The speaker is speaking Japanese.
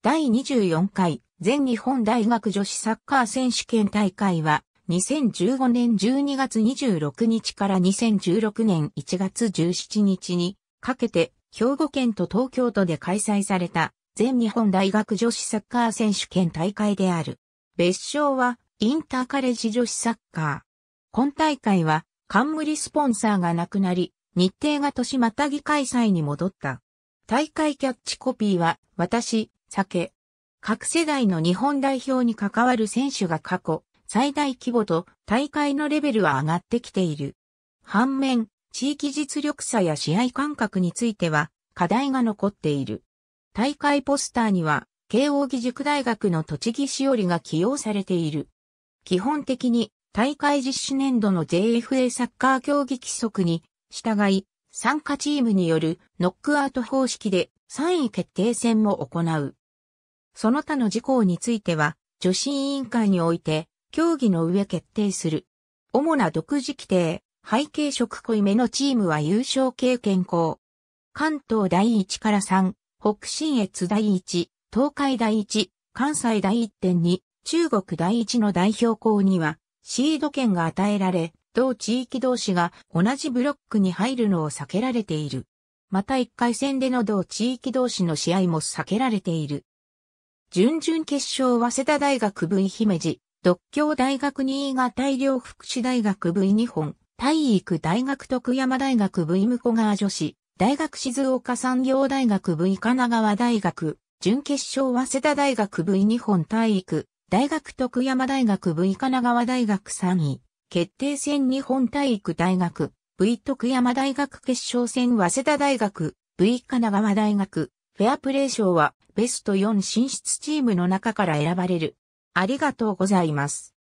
第24回全日本大学女子サッカー選手権大会は2015年12月26日から2016年1月17日にかけて兵庫県と東京都で開催された全日本大学女子サッカー選手権大会である。別称はインターカレッジ女子サッカー。今大会は冠スポンサーがなくなり、日程が年またぎ開催に戻った。大会キャッチコピーは、私、酒。各世代の日本代表に関わる選手が過去、最大規模と大会のレベルは上がってきている。反面、地域実力差や試合感覚については課題が残っている。大会ポスターには、慶応義塾大学の栃木しおりが起用されている。基本的に大会実施年度の JFA サッカー競技規則に従い、参加チームによるノックアウト方式で3位決定戦も行う。その他の事項については、女子委員会において、協議の上決定する。主な独自規定、背景色濃いめのチームは優勝経験校。関東第1から3、北信越第1、東海第1、関西第1.2、中国第1の代表校には、シード権が与えられ、同地域同士が同じブロックに入るのを避けられている。また1回戦での同地域同士の試合も避けられている。準々決勝早稲田大学部井姫路、独協大学新潟大量福祉大学部井日本、体育大学徳山大学部井向川女子、大学静岡産業大学部井神奈川大学、準決勝早稲田大学部井日本体育、大学徳山大学部井神奈川大学3位。決定戦日本体育大学、V 徳山大学決勝戦早稲田大学、V 神奈川大学、フェアプレー賞はベスト4進出チームの中から選ばれる。ありがとうございます。